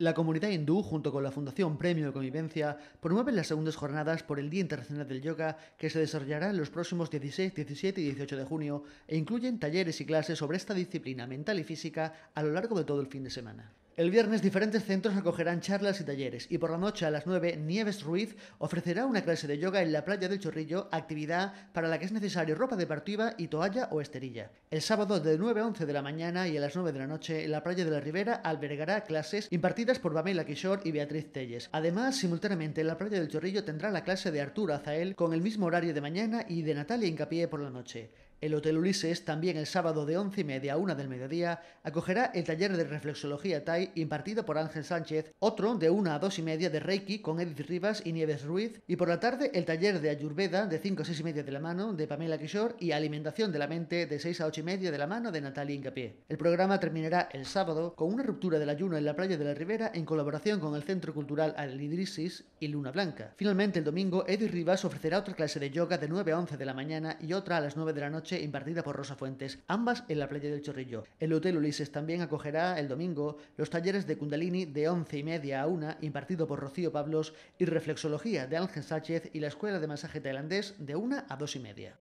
La comunidad hindú, junto con la Fundación Premio de Convivencia, promueven las segundas jornadas por el Día Internacional del Yoga que se desarrollará en los próximos 16, 17 y 18 de junio e incluyen talleres y clases sobre esta disciplina mental y física a lo largo de todo el fin de semana. El viernes diferentes centros acogerán charlas y talleres y por la noche a las 9 Nieves Ruiz ofrecerá una clase de yoga en la playa del Chorrillo, actividad para la que es necesario ropa deportiva y toalla o esterilla. El sábado de 9 a 11 de la mañana y a las 9 de la noche en la playa de la Ribera albergará clases impartidas por Pamela Quishore y Beatriz Telles. Además, simultáneamente en la playa del Chorrillo tendrá la clase de Arturo Azael con el mismo horario de mañana y de Natalia Incapié por la noche. El Hotel Ulises, también el sábado de 11 y media a 1 del mediodía, acogerá el taller de reflexología Thai impartido por Ángel Sánchez, otro de 1 a 2 y media de Reiki con Edith Rivas y Nieves Ruiz, y por la tarde el taller de Ayurveda de 5 a 6 y media de la mano de Pamela Kishor y Alimentación de la Mente de 6 a 8 y media de la mano de Natalia Incapié. El programa terminará el sábado con una ruptura del ayuno en la playa de la Ribera en colaboración con el Centro Cultural Alidrisis y Luna Blanca. Finalmente, el domingo, Edith Rivas ofrecerá otra clase de yoga de 9 a 11 de la mañana y otra a las 9 de la noche impartida por Rosa Fuentes, ambas en la playa del Chorrillo. El Hotel Ulises también acogerá el domingo los talleres de Kundalini de once y media a 1, impartido por Rocío Pablos, y Reflexología de Ángel Sánchez y la Escuela de Masaje Tailandés de 1 a dos y media.